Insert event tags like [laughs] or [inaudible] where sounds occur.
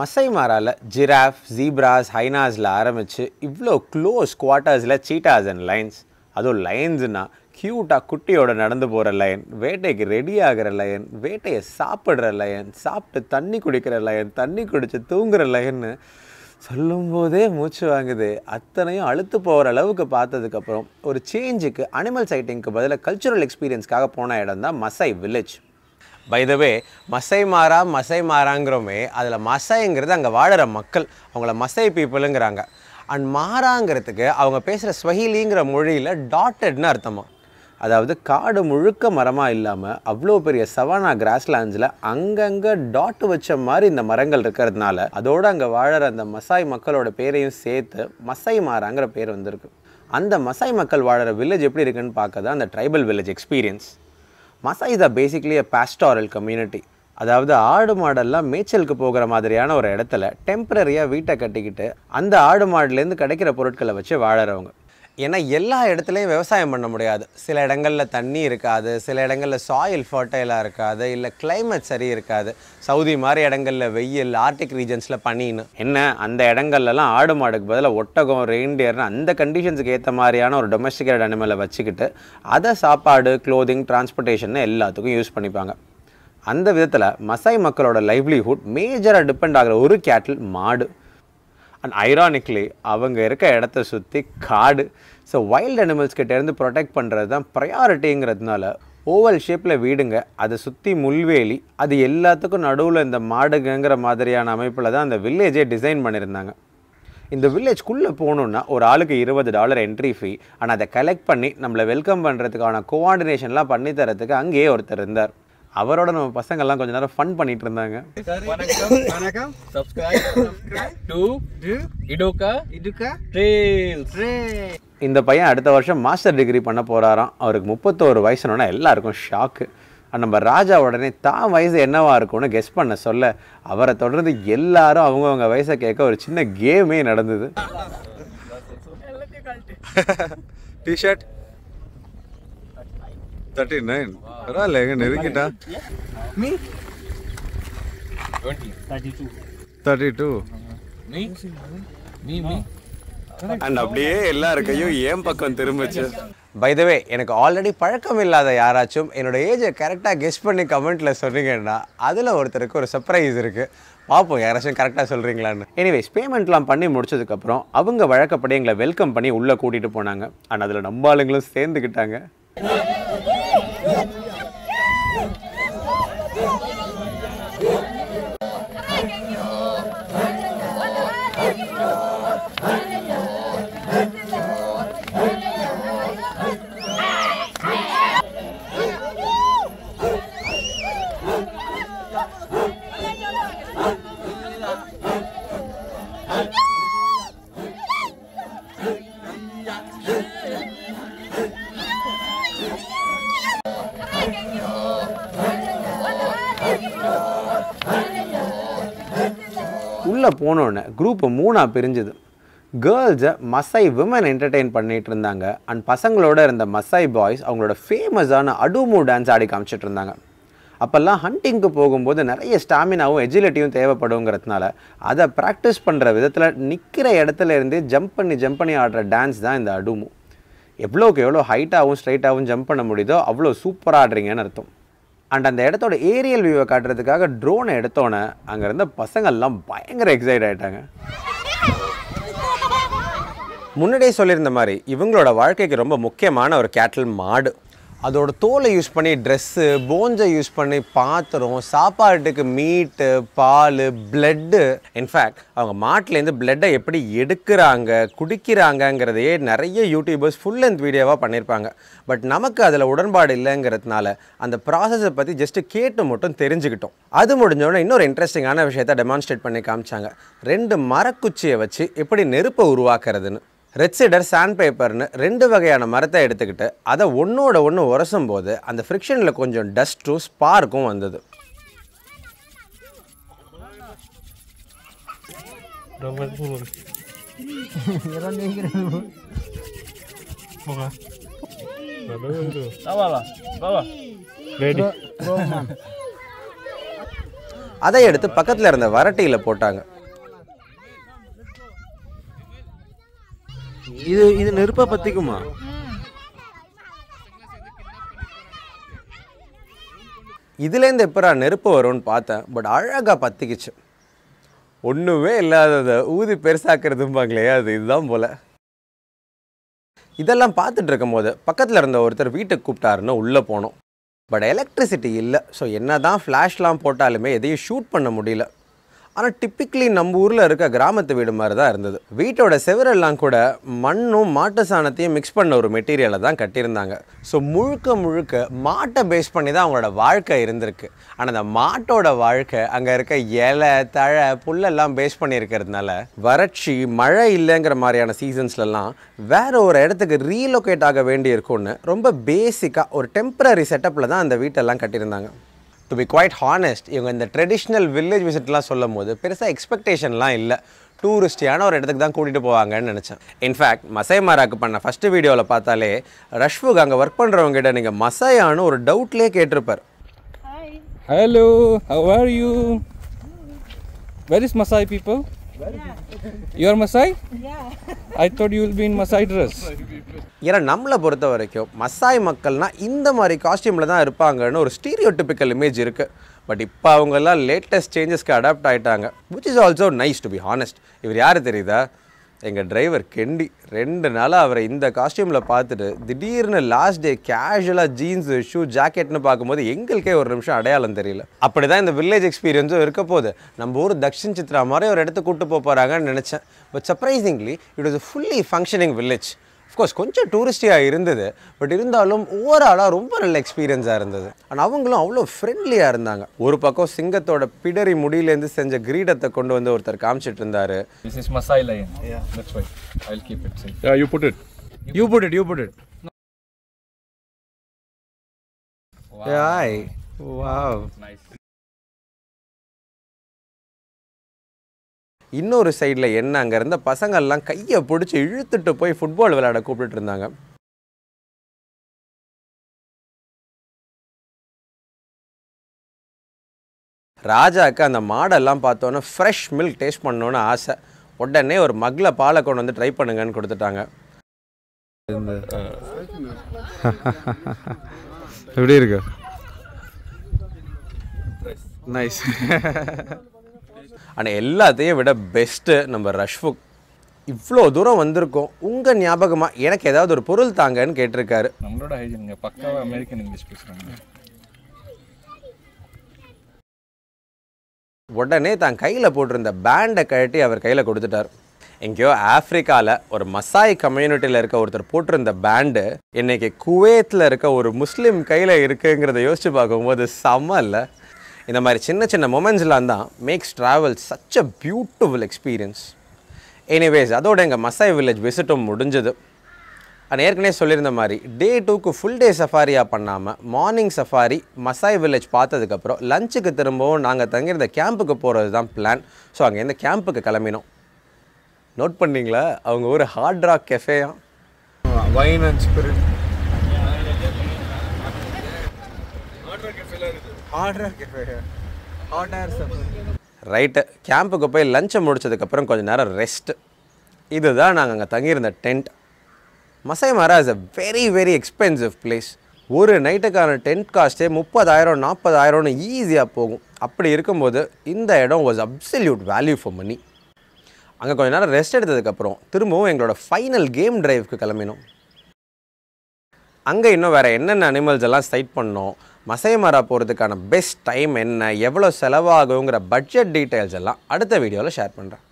மசை மாறால giraffe zebras ஹைனாஸில் ஆரம்பித்து இவ்வளோ க்ளோஸ் குவார்ட்டர்ஸில் சீட்டாஸ் அண்ட் லைன்ஸ் அதுவும் லைன்ஸ்னால் க்யூட்டாக குட்டியோட நடந்து போகிற லயன் வேட்டைக்கு ரெடி ஆகிற லயன் வேட்டையை சாப்பிட்ற லயன் சாப்பிட்டு தண்ணி குடிக்கிற லயன் தண்ணி குடித்து தூங்குற லயன்னு சொல்லும்போதே மூச்சு வாங்குது அத்தனையும் அழுத்து போகிற அளவுக்கு பார்த்ததுக்கப்புறம் ஒரு சேஞ்சுக்கு அனிமல் சைட்டிங்க்கு பதிலாக கல்ச்சுரல் எக்ஸ்பீரியன்ஸ்க்காக போன இடம் தான் Masai village by the way Masai Mara Masai மாறாங்கிறோமே அதில் மசைங்கிறது அங்கே வாழ்கிற மக்கள் அவங்கள மசை பீப்புளுங்கிறாங்க அண்ட் மாறாங்கிறதுக்கு அவங்க பேசுகிற ஸ்வஹிலிங்கிற மொழியில் டாட்டட்னு அர்த்தமா அதாவது காடு முழுக்க மரமாக இல்லாமல் அவ்வளோ பெரிய சவானா கிராஸ்லேண்ட்ஸில் அங்கங்கே டாட் வச்ச மாதிரி இந்த மரங்கள் இருக்கிறதுனால அதோடு அங்கே வாழற அந்த மசாய் மக்களோட பேரையும் சேர்த்து மசை மாறாங்கிற பேர் வந்திருக்கு அந்த மசாய் மக்கள் வாழற வில்லேஜ் எப்படி இருக்குன்னு பார்க்க தான் அந்த tribal village experience Masai uh basically uh pastoral community அதாவது ஆடு மாடெல்லாம் மேய்ச்சலுக்கு போகிற மாதிரியான ஒரு இடத்துல டெம்பரரியாக வீட்டை கட்டிக்கிட்டு அந்த ஆடு மாடுலேருந்து கிடைக்கிற பொருட்களை வச்சு வாழறவங்க ஏன்னா எல்லா இடத்துலையும் விவசாயம் பண்ண முடியாது சில இடங்களில் தண்ணி இருக்காது சில இடங்களில் சாயில் ஃபர்டைலாக இருக்காது இல்லை கிளைமேட் சரி இருக்காது சவுதி மாதிரி இடங்களில் வெயில் ஆர்டிக் ரீஜன்ஸில் பண்ணின்னு என்ன அந்த இடங்கள்லலாம் ஆடு மாடுக்கு பதிலாக ஒட்டகம் ரெயின்டியர்னு அந்த கண்டிஷன்ஸுக்கு ஏற்ற மாதிரியான ஒரு டொமஸ்டிகேட் அனிமலை வச்சுக்கிட்டு அதை சாப்பாடு க்ளோதிங் டிரான்ஸ்போர்ட்டேஷன் எல்லாத்துக்கும் யூஸ் பண்ணிப்பாங்க அந்த விதத்தில் மசாய் மக்களோட லைவ்லிஹுட் மேஜராக டிபெண்ட் ஆகிற ஒரு கேட்டில் மாடு அண்ட் ஐரானிக்லி அவங்க இருக்க இடத்த சுற்றி காடு ஸோ வைல்டு அனிமல்ஸ் கிட்டேருந்து ப்ரொடெக்ட் பண்ணுறது தான் ப்ரையாரிட்டிங்கிறதுனால ஓவல் ஷேப்பில் வீடுங்க அதை சுற்றி முள்வேலி அது எல்லாத்துக்கும் நடுவில் இந்த மாடுங்கிற மாதிரியான அமைப்பில் தான் அந்த வில்லேஜே டிசைன் பண்ணியிருந்தாங்க இந்த வில்லேஜ்குள்ளே போகணுன்னா ஒரு ஆளுக்கு இருபது டாலர் என்ட்ரி ஃபீ ஆனால் அதை கலெக்ட் பண்ணி நம்மளை வெல்கம் பண்ணுறதுக்கான கோஆர்டினேஷன்லாம் பண்ணி தரத்துக்கு அங்கேயே ஒருத்தர் இருந்தார் அவரோட நம்ம பசங்கள்லாம் கொஞ்ச நேரம் ஃபன் பண்ணிட்டு இருந்தாங்க வணக்கம் இந்த பையன் அடுத்த வருஷம் மாஸ்டர் டிகிரி பண்ண போறாராம் அவருக்கு முப்பத்தோரு வயசுனா எல்லாருக்கும் ஷாக்கு நம்ம ராஜா உடனே தான் வயசு என்னவா இருக்கும்னு கெஸ் பண்ண சொல்ல அவரை தொடர்ந்து எல்லாரும் அவங்கவுங்க வயசை கேட்க ஒரு சின்ன கேமே நடந்தது டிஷர்ட் [laughs] தேர்ட்டி நைன் பரவாயில்ல எங்க நெருங்கிட்டா me thirty two me me and அப்படியே எல்லார் கையும் ஏன் பக்கம் திரும்பிச்சு பைதவே எனக்கு ஆல்ரெடி பழக்கம் இல்லாத யாராச்சும் என்னோட ஏஜை கரெக்டாக கெஸ்ட் பண்ணி கமெண்ட்டில் சொன்னீங்கன்னா அதில் ஒருத்தருக்கு ஒரு சர்ப்ரைஸ் இருக்குது பார்ப்போம் யாராச்சும் கரெக்டாக சொல்கிறீங்களான்னு எனிவேஸ் பேமெண்ட்லாம் பண்ணி முடிச்சதுக்கப்புறம் அவங்க வழக்கப்படி எங்களை வெல்கம் பண்ணி உள்ளே கூட்டிகிட்டு போனாங்க ஆனால் அதில் நம்ம ஆளுங்களும் சேர்ந்துக்கிட்டாங்க Yeah. உள்ளே போனோடனே குரூப்பு மூணாக பிரிஞ்சுது கேர்ள்ஸை மசை விமன் என்டர்டெயின் பண்ணிகிட்டு இருந்தாங்க அண்ட் பசங்களோட இருந்த மசை பாய்ஸ் அவங்களோட ஃபேமஸான அடுமு டான்ஸ் ஆடி காமிச்சிட்டு இருந்தாங்க அப்போல்லாம் ஹண்டிங்க்கு போகும்போது நிறைய ஸ்டாமினாவும் எஜிலிட்டியும் தேவைப்படுங்கிறதுனால அதை ப்ராக்டிஸ் பண்ணுற விதத்தில் நிற்கிற இடத்துல இருந்தே ஜம்ப் பண்ணி ஜம்ப் பண்ணி ஆடுற டான்ஸ் தான் இந்த அடுமு எவ்வளோக்கு எவ்வளோ ஹைட்டாகவும் ஸ்ட்ரைட்டாகவும் ஜம்ப் பண்ண முடியுதோ அவ்வளோ சூப்பராக ஆடுறீங்கன்னு அர்த்தம் அண்ட் அந்த இடத்தோட ஏரியல் வியூவை காட்டுறதுக்காக ட்ரோனை எடுத்தோன்னே அங்கேருந்த பசங்கள்லாம் பயங்கர எக்ஸைட் ஆகிட்டாங்க முன்னாடியே சொல்லியிருந்த மாதிரி இவங்களோட வாழ்க்கைக்கு ரொம்ப முக்கியமான ஒரு கேட்டல் மாடு அதோட தோலை யூஸ் பண்ணி ட்ரெஸ்ஸு போஞ்சை யூஸ் பண்ணி பாத்திரம் சாப்பாட்டுக்கு மீட்டு பால் பிளட்டு இன்ஃபேக்ட் அவங்க மாட்டிலேருந்து பிளட்டை எப்படி எடுக்கிறாங்க குடிக்கிறாங்கங்கிறதையே நிறைய யூடியூபர்ஸ் ஃபுல் லென்த் வீடியோவாக பண்ணியிருப்பாங்க பட் நமக்கு அதில் உடன்பாடு இல்லைங்கிறதுனால அந்த ப்ராசஸை பற்றி ஜஸ்ட்டு கேட்டு மட்டும் தெரிஞ்சுக்கிட்டோம் அது முடிஞ்சோடனே இன்னொரு இன்ட்ரெஸ்டிங்கான விஷயத்தை டெமான்ஸ்ட்ரேட் பண்ணி காமிச்சாங்க ரெண்டு மரக்குச்சியை வச்சு எப்படி நெருப்பை உருவாக்குறதுன்னு ரெட்சிடர் சாண்ட் பேப்பர்னு ரெண்டு வகையான மரத்தை எடுத்துக்கிட்டு அதை ஒன்றோட ஒன்று உரசும் போது அந்த ஃப்ரிக்ஷனில் கொஞ்சம் டஸ்ட்டும் ஸ்பார்க்கும் வந்தது அதை எடுத்து பக்கத்தில் இருந்த வரட்டியில் போட்டாங்க இது இது நெருப்பா பத்திக்குமா இதுலேருந்து எப்படா நெருப்பு வரும்னு பார்த்தேன் பட் அழகாக பற்றிக்குச்சு ஒன்றுமே இல்லாததை ஊதி பெருசாக்குறதும்பாங்களே அது இதுதான் போல் இதெல்லாம் பார்த்துட்டு இருக்கும் போது பக்கத்தில் இருந்த ஒருத்தர் வீட்டுக்கு கூப்பிட்டாருன்னு உள்ளே போனோம் பட் எலக்ட்ரிசிட்டி இல்லை ஸோ என்ன தான் ஃப்ளாஷ்லாம் போட்டாலுமே எதையும் ஷூட் பண்ண முடியல ஆனால் டிப்பிக்கலி நம்ம ஊரில் இருக்க கிராமத்து வீடு மாதிரி தான் இருந்தது வீட்டோட செவரெல்லாம் கூட மண்ணும் மாட்டு சாணத்தையும் மிக்ஸ் பண்ண ஒரு மெட்டீரியலை தான் கட்டியிருந்தாங்க ஸோ முழுக்க முழுக்க மாட்டை பேஸ் பண்ணி தான் அவங்களோட வாழ்க்கை இருந்திருக்கு ஆனால் அந்த மாட்டோட வாழ்க்கை அங்கே இருக்க இலை தழை புல்லெல்லாம் பேஸ் பண்ணியிருக்கிறதுனால வறட்சி மழை இல்லைங்கிற மாதிரியான சீசன்ஸ்லலாம் வேற ஒரு இடத்துக்கு ரீலொகேட் ஆக வேண்டி இருக்கும்னு ரொம்ப பேசிக்காக ஒரு டெம்பரரி செட்டப்பில் தான் அந்த வீட்டெல்லாம் கட்டியிருந்தாங்க டு பி குவைட் ஹானஸ்ட் இவங்க இந்த ட்ரெடிஷ்னல் வில்லேஜ் விசிட்லாம் சொல்லும் போது பெருசாக எக்ஸ்பெக்டேஷன்லாம் இல்லை டூரிஸ்டியான ஒரு இடத்துக்கு தான் கூட்டிகிட்டு போவாங்கன்னு நினச்சேன் இன்ஃபேக்ட் மசை மாராக்கு பண்ண ஃபஸ்ட்டு வீடியோவில் பார்த்தாலே ரஷ்வுக் அங்கே ஒர்க் பண்ணுறவங்ககிட்ட நீங்கள் மசையான்னு ஒரு டவுட்லேயே கேட்டிருப்பார் hello how are you where is Masai people your Masai I thought you will be Masai dress ஏன்னா நம்மளை பொறுத்த வரைக்கும் மசாய் மக்கள்னால் இந்த மாதிரி காஸ்டியூமில் தான் இருப்பாங்கன்னு ஒரு ஸ்டீரியோ டிப்பிக்கல் இமேஜ் இருக்குது பட் இப்போ அவங்கெல்லாம் லேட்டஸ்ட் சேஞ்சஸ்க்கு அடாப்ட் ஆகிட்டாங்க which is also nice to be honest இவர் யார் தெரியுதா எங்கள் டிரைவர் கெண்டி ரெண்டு நாளாக அவரை இந்த காஸ்டியூமில் பார்த்துட்டு திடீர்னு லாஸ்ட் டே கேஷுவலாக ஜீன்ஸு ஷூ ஜாக்கெட்னு பார்க்கும்போது எங்களுக்கே ஒரு நிமிஷம் அடையாளம் தெரியல அப்படி தான் இந்த வில்லேஜ் எக்ஸ்பீரியன்ஸும் இருக்க போகுது நம்ம ஊர் தக்ஷின் சித்ரா மாதிரி ஒரு இடத்துக்கு கூப்பிட்டு போகிறாங்கன்னு நினச்சேன் but surprisingly it is fully functioning village of course கொஞ்சம் டூரிஸ்டியாக இருந்தது பட் இருந்தாலும் ஓவராலாக ரொம்ப நல்ல எக்ஸ்பீரியன்ஸாக இருந்தது அண்ட் அவங்களும் அவ்வளோ ஃப்ரெண்ட்லியாக இருந்தாங்க ஒரு பக்கம் சிங்கத்தோட பிடரி முடியிலேருந்து செஞ்ச கிரீடத்தை கொண்டு வந்து ஒருத்தர் காமிச்சிட்டு இருந்தாரு this is Masai you put it you put it you put it wow இன்னொரு சைடில் என்ன அங்கே இருந்த பசங்கள்லாம் கையை பிடிச்சி இழுத்துட்டு போய் ஃபுட்பால் விளையாட கூப்பிட்டு இருந்தாங்க ராஜாவுக்கு அந்த மாடெல்லாம் பார்த்தோன்னே ஃப்ரெஷ் மில்க் டேஸ்ட் பண்ணோன்னு ஆசை உடனே ஒரு மக்கில் பாலை கொண்டு வந்து ட்ரை பண்ணுங்கன்னு கொடுத்துட்டாங்க எப்படி இருக்கு நைஸ் [laughs] ஆனால் எல்லாத்தையும் விட பெஸ்ட்டு நம்ம ரஷ்ஃபுக் இவ்வளோ தூரம் வந்திருக்கோம் உங்கள் ஞாபகமாக எனக்கு ஏதாவது ஒரு பொருள் தாங்கன்னு கேட்டிருக்காரு நம்மளோட ஹைஜீனுங்க பக்காவாக அமெரிக்கன் இங்கிலீஷ் பேசுகிறாங்க உடனே தான் கையில் போட்டிருந்த பேண்டை கழட்டி அவர் கையில் கொடுத்துட்டார் எங்கேயோ ஆஃப்ரிக்காவில் ஒரு மசாய் கம்யூனிட்டியில் இருக்க ஒருத்தர் போட்டிருந்த பேண்டு இன்றைக்கி குவேத்தில் இருக்க ஒரு முஸ்லீம் கையில் இருக்குங்கிறத யோசித்து பார்க்கும்போது செம்ம இல்லை இந்த மாதிரி சின்ன சின்ன மொமெண்ட்ஸ்லாம் தான் makes travel such uh beautiful experience anyways அதோட எங்கள் மசாய் வில்லேஜ் விசிட்டும் முடிஞ்சது நான் ஏற்கனவே சொல்லியிருந்த மாதிரி டே டூக்கு ஃபுல் டே சஃபாரியாக பண்ணாமல் மார்னிங் சஃபாரி மசாய் வில்லேஜ் பார்த்ததுக்கப்புறம் லஞ்சுக்கு திரும்பவும் நாங்கள் தங்கியிருந்த கேம்புக்கு போகிறது தான் பிளான் ஸோ அங்கே இந்த கேம்புக்கு கிளம்பினோம் நோட் பண்ணிங்களா அவங்க ஒரு ஹார்ட் ராக் கெஃபேயா வைன் அண்ட் ஸ்பிரிட் ரைட்டு கேம்புக்கு போய் லஞ்சம் முடிச்சதுக்கப்புறம் கொஞ்சம் நேரம் ரெஸ்ட்டு இதுதான் நாங்கள் அங்கே தங்கியிருந்த tent Masai Mara is uh very very expensive place ஒரு நைட்டுக்கான டென்ட் காஸ்ட்டே முப்பதாயிரம் நாற்பதாயிரம்னு ஈஸியாக போகும் அப்படி இருக்கும்போது இந்த இடம் was absolute value for money அங்கே கொஞ்ச நேரம் ரெஸ்ட் எடுத்ததுக்கப்புறம் திரும்பவும் எங்களோட ஃபைனல் கேம் டிரைவ்க்கு கிளம்பினோம் அங்கே இன்னும் வேறு என்னென்ன அனிமல்ஸ் எல்லாம் சைட் பண்ணோம் மசைமரா போகிறதுக்கான பெஸ்ட் டைம் என்ன எவ்வளோ செலவாகுங்கிற பட்ஜெட் டீட்டெயில்ஸ் எல்லாம் அடுத்த வீடியோவில் ஷேர் பண்ணுறேன்